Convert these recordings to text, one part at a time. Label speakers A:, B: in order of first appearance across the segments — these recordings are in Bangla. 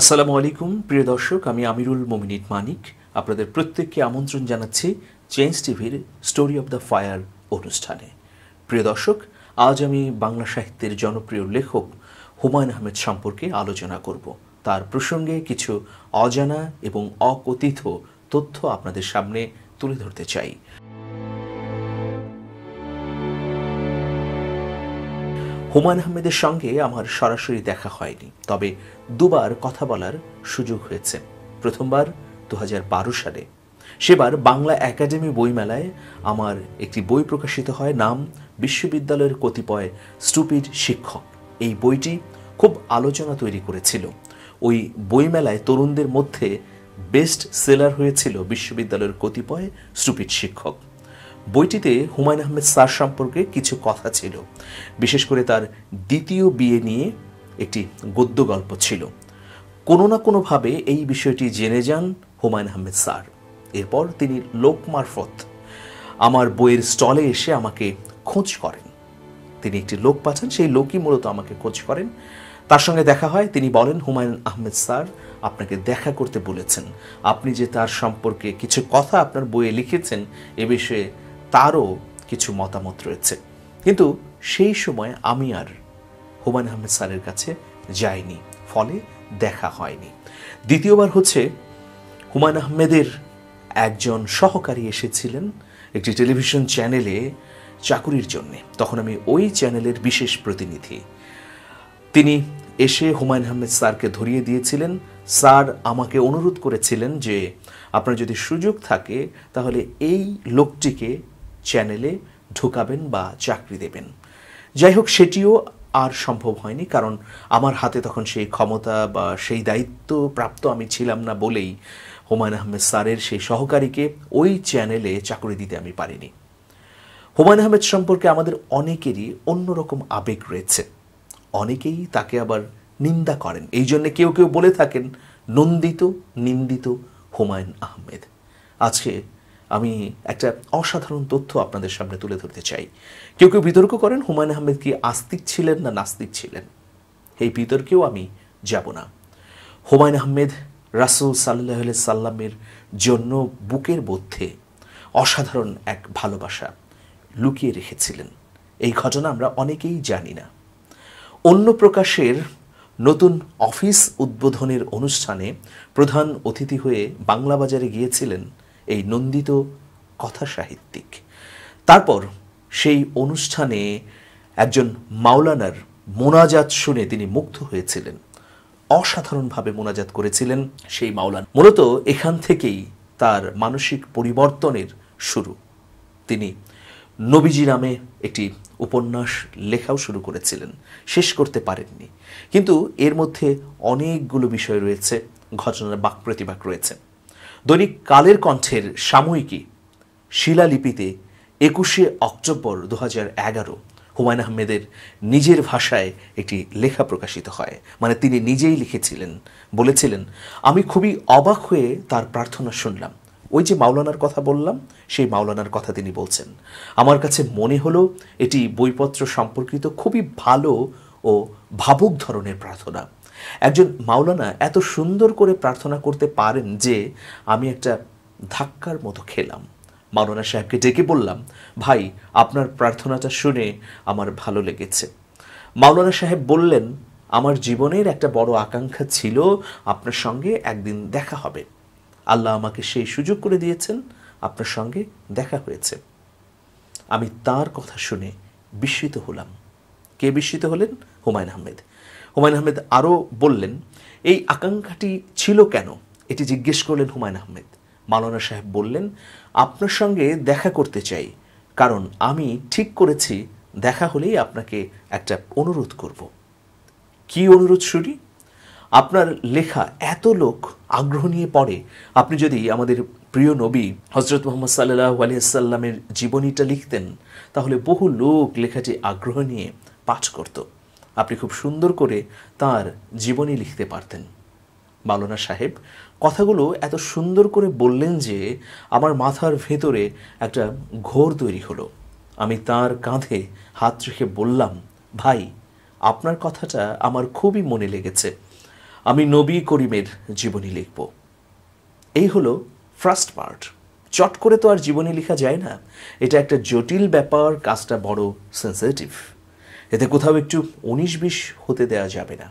A: আসসালামু আলাইকুম প্রিয় দর্শক আমি আমিরুল মমিনিত মানিক আপনাদের প্রত্যেককে আমন্ত্রণ জানাচ্ছি চেঞ্জ টিভির স্টোরি অব দ্য ফায়ার অনুষ্ঠানে প্রিয় দর্শক আজ আমি বাংলা সাহিত্যের জনপ্রিয় লেখক হুমায়ুন আহমেদ সম্পর্কে আলোচনা করব তার প্রসঙ্গে কিছু অজানা এবং অকথিত তথ্য আপনাদের সামনে তুলে ধরতে চাই হুমায়ুন আহমেদের সঙ্গে আমার সরাসরি দেখা হয়নি তবে দুবার কথা বলার সুযোগ হয়েছে প্রথমবার দু সালে সেবার বাংলা একাডেমি বইমেলায় আমার একটি বই প্রকাশিত হয় নাম বিশ্ববিদ্যালয়ের কতিপয় স্টুপিড শিক্ষক এই বইটি খুব আলোচনা তৈরি করেছিল ওই বইমেলায় তরুণদের মধ্যে বেস্ট সেলার হয়েছিল বিশ্ববিদ্যালয়ের কতিপয় স্টুপিড শিক্ষক বইটিতে হুমায়ুন আহমেদ স্যার সম্পর্কে কিছু কথা ছিল বিশেষ করে তার দ্বিতীয় বিয়ে নিয়ে একটি গদ্য গল্প ছিল কোনো না কোনোভাবে এই বিষয়টি জেনে যান হুমায়ুন আহমেদ স্যার এরপর তিনি লোক মারফত আমার বইয়ের স্টলে এসে আমাকে খোঁজ করেন তিনি একটি লোক পাঠান সেই লোকই মূলত আমাকে খোঁজ করেন তার সঙ্গে দেখা হয় তিনি বলেন হুমায়ুন আহমেদ স্যার আপনাকে দেখা করতে বলেছেন আপনি যে তার সম্পর্কে কিছু কথা আপনার বইয়ে লিখেছেন এ বিষয়ে তারও কিছু মতামত রয়েছে কিন্তু সেই সময় আমি আর হুমায়ুন আহমেদ স্যারের কাছে যাইনি ফলে দেখা হয়নি দ্বিতীয়বার হচ্ছে হুমায়ুন আহমেদের একজন সহকারী এসেছিলেন একটি টেলিভিশন চ্যানেলে চাকুরির জন্যে তখন আমি ওই চ্যানেলের বিশেষ প্রতিনিধি তিনি এসে হুমায়ুন আহমেদ স্যারকে ধরিয়ে দিয়েছিলেন স্যার আমাকে অনুরোধ করেছিলেন যে আপনার যদি সুযোগ থাকে তাহলে এই লোকটিকে চ্যানেলে ঢুকাবেন বা চাকরি দেবেন যাই হোক সেটিও আর সম্ভব হয়নি কারণ আমার হাতে তখন সেই ক্ষমতা বা সেই দায়িত্ব প্রাপ্ত আমি ছিলাম না বলেই হুমায়ুন আহমেদ স্যারের সেই সহকারীকে ওই চ্যানেলে চাকরি দিতে আমি পারিনি হুমায়ুন আহমেদ সম্পর্কে আমাদের অনেকেরই অন্যরকম আবেগ রয়েছে অনেকেই তাকে আবার নিন্দা করেন এই জন্যে কেউ কেউ বলে থাকেন নন্দিত নিন্দিত হুমায়ুন আহমেদ আজকে আমি একটা অসাধারণ তথ্য আপনাদের সামনে তুলে ধরতে চাই কেউ কেউ বিতর্ক করেন হুমায়ুন আহমেদ কি আস্তিক ছিলেন না নাস্তিক ছিলেন এই বিতর্কেও আমি যাব না হুমায়ুন আহমেদ রাসুল সাল্লাহ সাল্লামের জন্য বুকের মধ্যে অসাধারণ এক ভালোবাসা লুকিয়ে রেখেছিলেন এই ঘটনা আমরা অনেকেই জানি না অন্য প্রকাশের নতুন অফিস উদ্বোধনের অনুষ্ঠানে প্রধান অতিথি হয়ে বাংলা বাজারে গিয়েছিলেন এই নন্দিত কথা সাহিত্যিক তারপর সেই অনুষ্ঠানে একজন মাওলানার মোনাজাত শুনে তিনি মুগ্ধ হয়েছিলেন অসাধারণভাবে মোনাজাত করেছিলেন সেই মাওলান মূলত এখান থেকেই তার মানসিক পরিবর্তনের শুরু তিনি নবীজি নামে একটি উপন্যাস লেখাও শুরু করেছিলেন শেষ করতে পারেননি কিন্তু এর মধ্যে অনেকগুলো বিষয় রয়েছে ঘটনার বাক প্রতিবাক রয়েছে দৈনিক কালের কণ্ঠের সাময়িকী শিলালিপিতে একুশে অক্টোবর দু এগারো হুমায়ুন আহমেদের নিজের ভাষায় একটি লেখা প্রকাশিত হয় মানে তিনি নিজেই লিখেছিলেন বলেছিলেন আমি খুবই অবাক হয়ে তার প্রার্থনা শুনলাম ওই যে মাওলানার কথা বললাম সেই মাওলানার কথা তিনি বলছেন আমার কাছে মনে হলো এটি বইপত্র সম্পর্কিত খুবই ভালো ও ভাবুক ধরনের প্রার্থনা একজন মাওলানা এত সুন্দর করে প্রার্থনা করতে পারেন যে আমি একটা ধাক্কার মতো খেলাম মাওলানা সাহেবকে ডেকে বললাম ভাই আপনার প্রার্থনাটা শুনে আমার ভালো লেগেছে মাওলানা সাহেব বললেন আমার জীবনের একটা বড় আকাঙ্ক্ষা ছিল আপনার সঙ্গে একদিন দেখা হবে আল্লাহ আমাকে সেই সুযোগ করে দিয়েছেন আপনার সঙ্গে দেখা হয়েছে আমি তার কথা শুনে বিস্মিত হলাম কে বিস্মিত হলেন হুমায়ুন আহমেদ হুমায়ুন আহমেদ আরও বললেন এই আকাঙ্ক্ষাটি ছিল কেন এটি জিজ্ঞেস করলেন হুমায়ুন আহমেদ মালানা সাহেব বললেন আপনার সঙ্গে দেখা করতে চাই কারণ আমি ঠিক করেছি দেখা হলেই আপনাকে একটা অনুরোধ করব কি অনুরোধ শুনি আপনার লেখা এত লোক আগ্রহ নিয়ে পড়ে আপনি যদি আমাদের প্রিয় নবী হজরত মোহাম্মদ সাল্লাহ আলিয়াল্লামের জীবনীটা লিখতেন তাহলে বহু লোক লেখাটি আগ্রহ নিয়ে পাঠ করতো আপনি খুব সুন্দর করে তার জীবনী লিখতে পারতেন মাওলানা সাহেব কথাগুলো এত সুন্দর করে বললেন যে আমার মাথার ভেতরে একটা ঘোর তৈরি হলো আমি তার কাঁধে হাত রেখে বললাম ভাই আপনার কথাটা আমার খুবই মনে লেগেছে আমি নবী করিমের জীবনী লিখব এই হলো ফার্স্ট পার্ট চট করে তো আর জীবনী লেখা যায় না এটা একটা জটিল ব্যাপার কাজটা বড় সেন্সিটিভ এতে কোথাও একটু উনিশ বিশ হতে দেওয়া যাবে না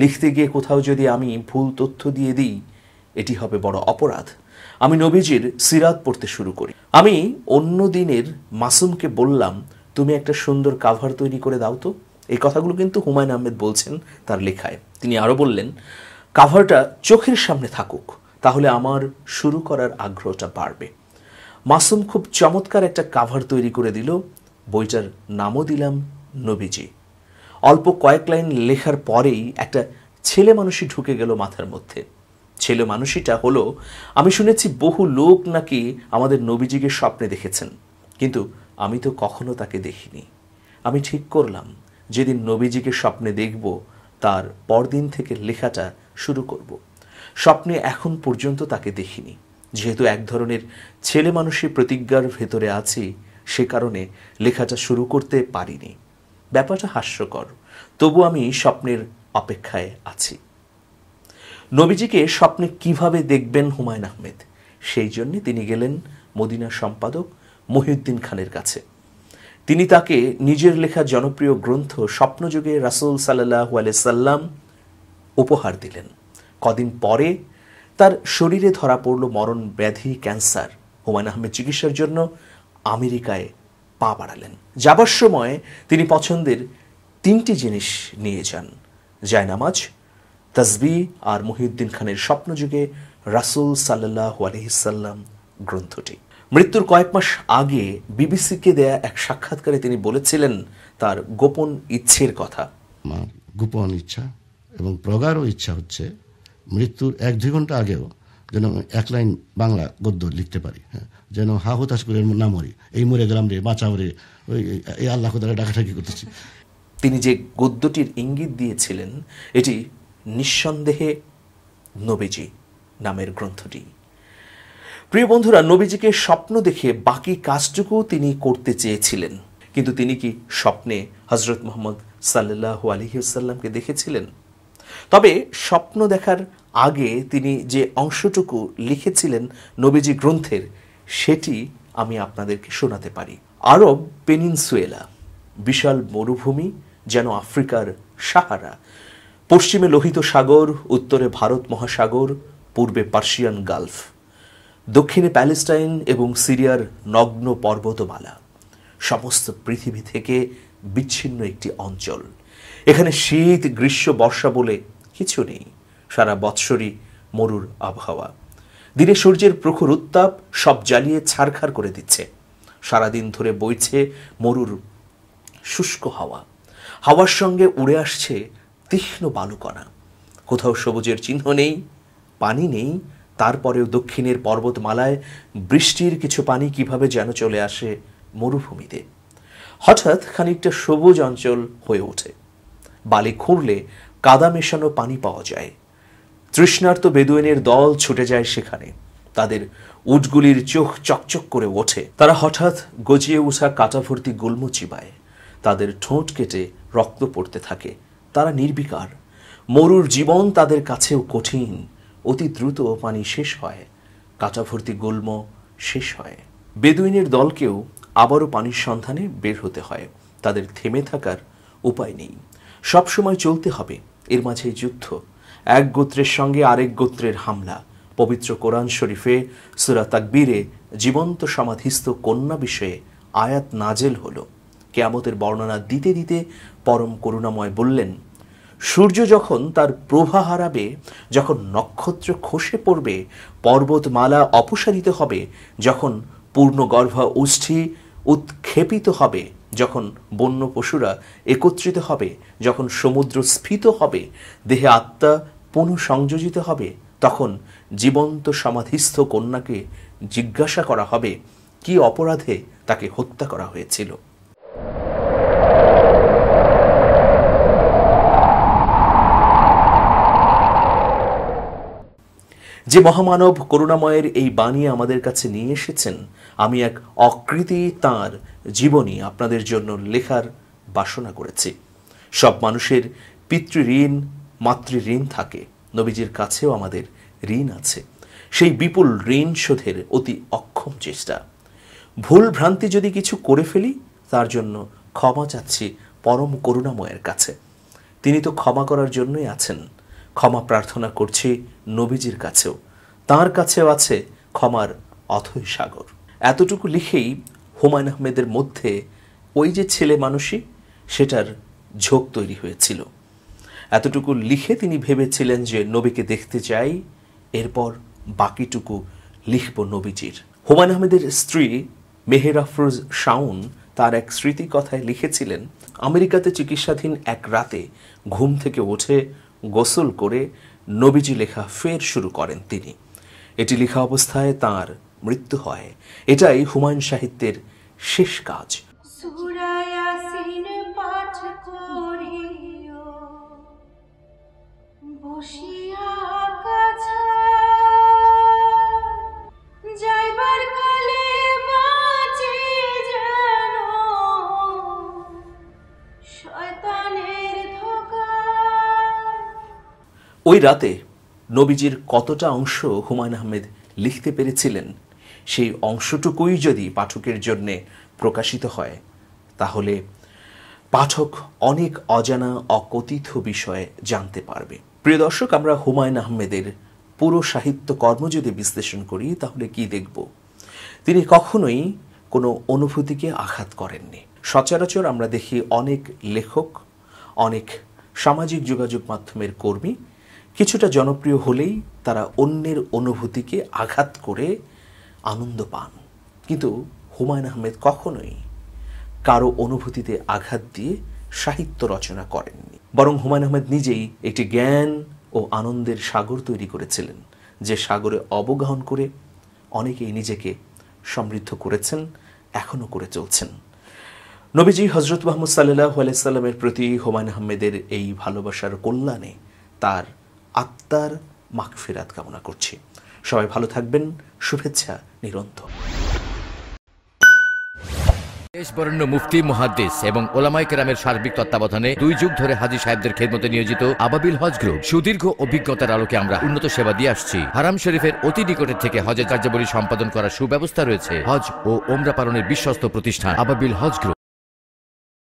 A: লিখতে গিয়ে কোথাও যদি আমি ভুল তথ্য দিয়ে দিই এটি হবে বড় অপরাধ আমি নবীজির সিরাত পড়তে শুরু করি আমি অন্য দিনের মাসুমকে বললাম তুমি একটা সুন্দর কাভার তৈরি করে দাও তো এই কথাগুলো কিন্তু হুমায়ুন আহমেদ বলছেন তার লেখায় তিনি আরও বললেন কাভারটা চোখের সামনে থাকুক তাহলে আমার শুরু করার আগ্রহটা বাড়বে মাসুম খুব চমৎকার একটা কাভার তৈরি করে দিল বইটার নামও দিলাম নবীজি অল্প কয়েক লাইন লেখার পরেই একটা ছেলে মানুষই ঢুকে গেল মাথার মধ্যে ছেলে মানুষীটা হলো আমি শুনেছি বহু লোক নাকি আমাদের নবীজিকে স্বপ্নে দেখেছেন কিন্তু আমি তো কখনো তাকে দেখিনি আমি ঠিক করলাম যেদিন নবীজিকে স্বপ্নে দেখব তার পরদিন থেকে লেখাটা শুরু করব স্বপ্নে এখন পর্যন্ত তাকে দেখিনি যেহেতু এক ধরনের ছেলে মানুষের প্রতিজ্ঞার ভেতরে আছি সে কারণে লেখাটা শুরু করতে পারিনি ব্যাপারটা হাস্যকর তবু আমি স্বপ্নের অপেক্ষায় আছি নবীজিকে স্বপ্নে কিভাবে দেখবেন হুমায়ুন আহমেদ সেই জন্যে তিনি গেলেন মদিনার সম্পাদক মহিউদ্দিন খানের কাছে তিনি তাকে নিজের লেখা জনপ্রিয় গ্রন্থ স্বপ্নযুগে রাসুল সাল্লাহ সাল্লাম উপহার দিলেন কদিন পরে তার শরীরে ধরা পড়ল মরণ ব্যাধি ক্যান্সার হুমায়ুন আহমেদ চিকিৎসার জন্য আমেরিকায় পা বাড়ালেন যাবার সময় তিনি পছন্দের তিনটি জিনিস নিয়ে যান জায়নামাজ তসবি আর মহিউদ্দিন খানের স্বপ্নযুগে রাসুল সাল্লাহ আলহিসাল্লাম গ্রন্থটি মৃত্যুর কয়েক মাস আগে বিবিসিকে দেয়া এক সাক্ষাৎকারে তিনি বলেছিলেন তার গোপন ইচ্ছের কথা গোপন ইচ্ছা এবং প্রগাঢ় ইচ্ছা হচ্ছে মৃত্যুর এক দুই ঘন্টা আগেও যেন এক লাইন বাংলা গদ্য লিখতে পারি হ্যাঁ যেন হা হতাশ করে না মরি এই মরে গ্রাম রে বাঁচাও রে ওই এই আল্লাহ খোদারে ডাকাটাকি করতেছি তিনি যে গদ্যটির ইঙ্গিত দিয়েছিলেন এটি নিঃসন্দেহে নবীজি নামের গ্রন্থটি প্রিয় বন্ধুরা নবীজিকে স্বপ্ন দেখে বাকি কাজটুকু তিনি করতে চেয়েছিলেন কিন্তু তিনি কি স্বপ্নে হজরত মোহাম্মদ সাল্লাহ আলহিউসাল্লামকে দেখেছিলেন তবে স্বপ্ন দেখার আগে তিনি যে অংশটুকু লিখেছিলেন নবীজি গ্রন্থের সেটি আমি আপনাদেরকে শোনাতে পারি আরব পেনিনসুয়েলা বিশাল মরুভূমি যেন আফ্রিকার সাহারা পশ্চিমে লোহিত সাগর উত্তরে ভারত মহাসাগর পূর্বে পার্সিয়ান গালফ দক্ষিণে প্যালেস্টাইন এবং সিরিয়ার নগ্ন পর্বতমালা সমস্ত পৃথিবী থেকে বিচ্ছিন্ন একটি অঞ্চল এখানে শীত গ্রীষ্ম বর্ষা বলে কিছু নেই সারা বৎসরই মরুর আবহাওয়া দিনে সূর্যের প্রখর উত্তাপ সব জ্বালিয়ে ছাড়খাড় করে দিচ্ছে সারাদিন ধরে বইছে মরুর শুষ্ক হাওয়া হাওয়ার সঙ্গে উড়ে আসছে তীক্ষ্ণ বালুকণা কোথাও সবুজের চিহ্ন নেই পানি নেই তারপরেও দক্ষিণের পর্বতমালায় বৃষ্টির কিছু পানি কিভাবে যেন চলে আসে মরুভূমিতে হঠাৎ খানিকটা সবুজ অঞ্চল হয়ে ওঠে বালি খুঁড়লে কাদা মেশানো পানি পাওয়া যায় তৃষ্ণার্ত বেদুইনের দল ছুটে যায় সেখানে তাদের উটগুলির চোখ চকচক করে ওঠে তারা হঠাৎ গজিয়ে উঠা ভর্তি গুল্ম চিবায় তাদের ঠোঁট কেটে রক্ত পড়তে থাকে তারা নির্বিকার মরুর জীবন তাদের কাছেও কঠিন অতি দ্রুত পানি শেষ হয় ভর্তি গুল্ম শেষ হয় বেদুইনের দলকেও আবারও পানির সন্ধানে বের হতে হয় তাদের থেমে থাকার উপায় নেই সবসময় চলতে হবে এর মাঝে যুদ্ধ এক গোত্রের সঙ্গে আরেক গোত্রের হামলা পবিত্র কোরআন শরীফে সুরা তাকবীরে জীবন্ত সমাধিস্থ কন্যা বিষয়ে আয়াত নাজেল হল কেয়ামতের বর্ণনা দিতে দিতে পরম করুণাময় বললেন সূর্য যখন তার প্রভা হারাবে যখন নক্ষত্র খসে পড়বে পর্বতমালা অপসারিত হবে যখন পূর্ণগর্ভা উষ্ঠি উৎক্ষেপিত হবে যখন বন্য পশুরা একত্রিত হবে যখন সমুদ্র স্ফীত হবে দেহে আত্মা পুনঃসংযোজিত হবে তখন জীবন্ত সমাধিস্থ কন্যাকে জিজ্ঞাসা করা হবে কি অপরাধে তাকে হত্যা করা হয়েছিল যে মহামানব করুণাময়ের এই বাণী আমাদের কাছে নিয়ে এসেছেন আমি এক অকৃতি তাঁর জীবনী আপনাদের জন্য লেখার বাসনা করেছি সব মানুষের পিতৃঋণ মাতৃ ঋণ থাকে নবীজির কাছেও আমাদের ঋণ আছে সেই বিপুল ঋণ শোধের অতি অক্ষম চেষ্টা ভুল ভ্রান্তি যদি কিছু করে ফেলি তার জন্য ক্ষমা চাচ্ছি পরম করুণাময়ের কাছে তিনি তো ক্ষমা করার জন্যই আছেন ক্ষমা প্রার্থনা করছি নবীজির কাছেও তার কাছেও আছে ক্ষমার অথই সাগর এতটুকু লিখেই হুমায়ুন আহমেদের মধ্যে ওই যে ছেলে মানুষই সেটার ঝোঁক তৈরি হয়েছিল এতটুকু লিখে তিনি ভেবেছিলেন যে নবীকে দেখতে চাই এরপর বাকিটুকু লিখব নবীজির হুমায়ুন আহমেদের স্ত্রী মেহের আফরোজ শাউন তার এক স্মৃতিকথায় লিখেছিলেন আমেরিকাতে চিকিৎসাধীন এক রাতে ঘুম থেকে উঠে গোসল করে নবীজি লেখা ফের শুরু করেন তিনি এটি লেখা অবস্থায় তার মৃত্যু হয় এটাই হুমায়ুন সাহিত্যের শেষ কাজ ওই রাতে নবীজির কতটা অংশ হুমায়ুন আহমেদ লিখতে পেরেছিলেন সেই অংশটুকুই যদি পাঠকের জন্যে প্রকাশিত হয় তাহলে পাঠক অনেক অজানা অকথিত বিষয়ে জানতে পারবে প্রিয় দর্শক আমরা হুমায়ুন আহমেদের পুরো সাহিত্য কর্ম যদি বিশ্লেষণ করি তাহলে কি দেখব তিনি কখনোই কোনো অনুভূতিকে আঘাত করেননি সচরাচর আমরা দেখি অনেক লেখক অনেক সামাজিক যোগাযোগ মাধ্যমের কর্মী কিছুটা জনপ্রিয় হলেই তারা অন্যের অনুভূতিকে আঘাত করে আনন্দ পান কিন্তু হুমায়ুন আহমেদ কখনোই কারো অনুভূতিতে আঘাত দিয়ে সাহিত্য রচনা করেননি বরং হুমায়ুন আহমেদ নিজেই একটি জ্ঞান ও আনন্দের সাগর তৈরি করেছিলেন যে সাগরে অবগাহন করে অনেকেই নিজেকে সমৃদ্ধ করেছেন এখনও করে চলছেন নবীজি হজরত মাহমুদ সাল্লাহ আলাইসাল্লামের প্রতি হুমায়ুন আহমেদের এই ভালোবাসার কল্যাণে তার আত্মার মাকফিরাত কামনা করছি সবাই ভালো থাকবেন শুভেচ্ছা নিরন্তর দেশ বরেণ্য মুফতি মুহাদ্দিস এবং ওলামাই কেরামের সার্বিক তত্ত্বাবধানে দুই যুগ ধরে হাজি সাহেবদের খেদমতে নিয়োজিত আবাবিল হজ গ্রুপ সুদীর্ঘ অভিজ্ঞতার আলোকে আমরা উন্নত সেবা দিয়ে আসছি হারাম শরীফের অতি নিকটের থেকে হজের কার্যাবলী সম্পাদন করার সুব্যবস্থা রয়েছে হজ ও ওমরা পালনের বিশ্বস্ত প্রতিষ্ঠান আবাবিল হজ গ্রুপ